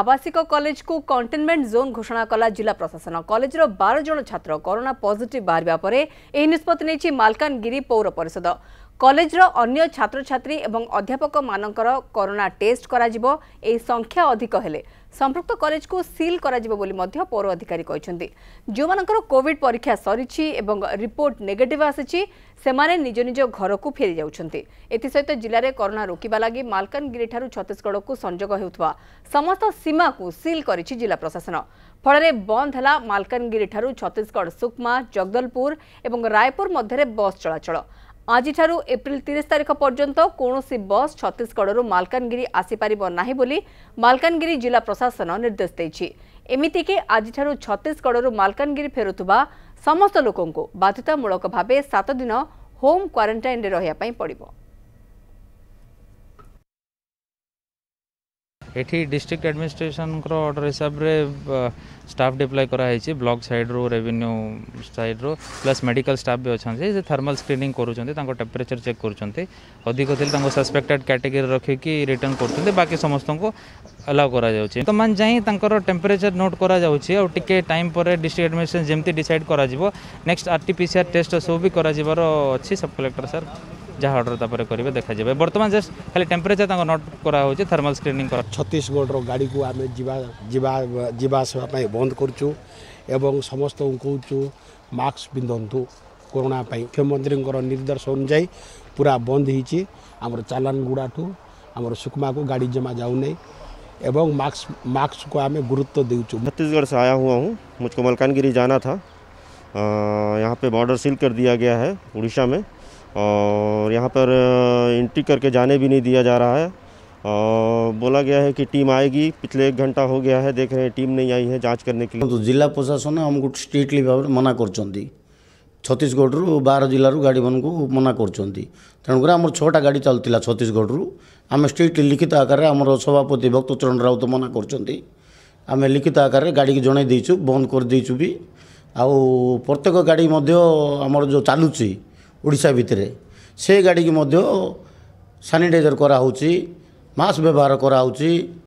আবাসিক কলেজকু কଣ୍ଟେନମେଣ୍ଟ ଜୋନ୍ ଘୋଷଣା କଲା ଜିଲ୍ଲା ପ୍ରଶାସନ କଲେଜର ବାର ଜଣ ଛାତ୍ର କରୋନା ପଜିଟିଭ୍ ବାହାରିବା ପରେ ଏହି ନିଷ୍ପତ୍ତି ନେଇଛି ମାଲକାନଗିରି ପୌର ପରିଷଦ কলেজর অন্য ছাত্রছাত্রী এবং অধ্যাপক মানকর করোনা টেস্ট করা এই সংখ্যা অধিক হলে সম্পৃক্ত কলেজকু সিল করা বলে মধ্য পৌর অধিকারী কিন্তু যে কোভিড পরীক্ষা সরিছি এবং রিপোর্ট নেগেটিভ আসিছি সেমানে নিজ নিজ ঘরকু ফেরি যাচ্ছেন এসহ জেলার করোনা রোকিবা লাগি মালকানগিরিঠার ছত্তিশগড়কু সংযোগ হেউথবা সমস্ত সীমাকু সিল করেছে জেলা প্রশাসন ফলে বন্ধ হল মালকানগিরিঠার ছত্তিশগড় সুকমা জগদলপুর এবং রায়পুর মধ্যে বস চলাচল ଆଜିଠାରୁ ଏପ୍ରିଲ ତିରିଶ ତାରିଖ ପର୍ଯ୍ୟନ୍ତ କୌଣସି ବସ୍ ଛତିଶଗଡ଼ରୁ ମାଲକାନଗିରି ଆସିପାରିବ ନାହିଁ ବୋଲି ମାଲକାନଗିରି ଜିଲ୍ଲା ପ୍ରଶାସନ ନିର୍ଦ୍ଦେଶ ଦେଇଛି ଏମିତିକି ଆଜିଠାରୁ ଛତିଶଗଡ଼ରୁ ମାଲକାନଗିରି ଫେରୁଥିବା ସମସ୍ତ ଲୋକଙ୍କୁ ବାଧ୍ୟତାମୂଳକ ଭାବେ ସାତ ଦିନ ହୋମ୍ କ୍ୱାରେଣ୍ଟାଇନ୍ରେ ରହିବା ପାଇଁ ପଡ଼ିବ ଏଠି ଡିଷ୍ଟ୍ରିକ୍ଟ ଆଡ଼ମିନିଷ୍ଟ୍ରେସନଙ୍କର ଅର୍ଡ଼ର ହିସାବରେ ଷ୍ଟାଫ୍ ଡିପ୍ଲାଏ କରାହେଇଛି ବ୍ଲକ୍ ସାଇଡ଼୍ରୁ ରେଭିନ୍ୟୁ ସାଇଡ଼୍ରୁ ପ୍ଲସ୍ ମେଡ଼ିକାଲ ଷ୍ଟାଫ୍ ବି ଅଛନ୍ତି ସେ ଥର୍ମାଲ୍ ସ୍କ୍ରିନିଂ କରୁଛନ୍ତି ତାଙ୍କ ଟେମ୍ପରେଚର ଚେକ୍ କରୁଛନ୍ତି ଅଧିକ ଥିଲେ ତାଙ୍କୁ ସସ୍ପେକ୍ଟେଡ୍ କ୍ୟାଟେଗୋରୀ ରଖିକି ରିଟର୍ଣ୍ଣ କରୁଛନ୍ତି ବାକି ସମସ୍ତଙ୍କୁ ଆଲାଉ କରାଯାଉଛି ବର୍ତ୍ତମାନ ଯାଇ ତାଙ୍କର ଟେମ୍ପରେଚର ନୋଟ୍ କରାଯାଉଛି ଆଉ ଟିକେ ଟାଇମ୍ ପରେ ଡିଷ୍ଟ୍ରିକ୍ଟ ଆଡ଼ମିନିଷ୍ଟ୍ରେସନ ଯେମିତି ଡିସାଇଡ଼ କରାଯିବ next R T P C R test ସବୁ ବି କରାଯିବାର ଅଛି ସବ୍ କଲେକ୍ଟର ସାର୍ जहाँ अर्डर तपर करेंगे देखा जाए बर्तमान जस्ट खाली टेम्परेचर तक नोट करा कराँ थर्मल स्क्रीनिंग कर छत्तीशगढ़ गाड़ी को आम जावाई बंद कर समस्त कौ मक पिंधतु कोरोना मुख्यमंत्री निर्देश अनुजाई पूरा बंद होमर चालान गुड़ा ठू आम सुकमा को गाड़ी जमा जाऊन एवं मास्क मास्क को आम गुरुत्व दे छत्तीसगढ़ से आया हुआ हूँ मुझको मलकानगिरी जाना था यहाँ पे बॉर्डर सील कर दिया गया है उड़ीसा में और यहाँ पर एंट्री करके जाने भी नहीं दिया जा रहा है और बोला गया है कि टीम आएगी पिछले एक घंटा हो गया है देख रहे हैं टीम नहीं आई है जांच करने के लिए तो जिला प्रशासन हमको स्ट्रिक्टली भाव मना कर छत्तीसगढ़ रु बार जिलूर गाड़ी मानक मना कर तेणुक आम छा गाड़ी चलता छत्तीसगढ़ रु आम स्ट्रिक्टली लिखित आकार में आम सभापति भक्त चरण राउत मना कर आम लिखित आकार में गाड़ी जनईदेचु बंद कर देचु भी आउ प्रत्येक गाड़ी आम जो चलुच्छी ଓଡ଼ିଶା ଭିତରେ ସେ ଗାଡ଼ିକି ମଧ୍ୟ ସାନିଟାଇଜର୍ କରାହେଉଛି ମାସ୍କ ବ୍ୟବହାର କରାହେଉଛି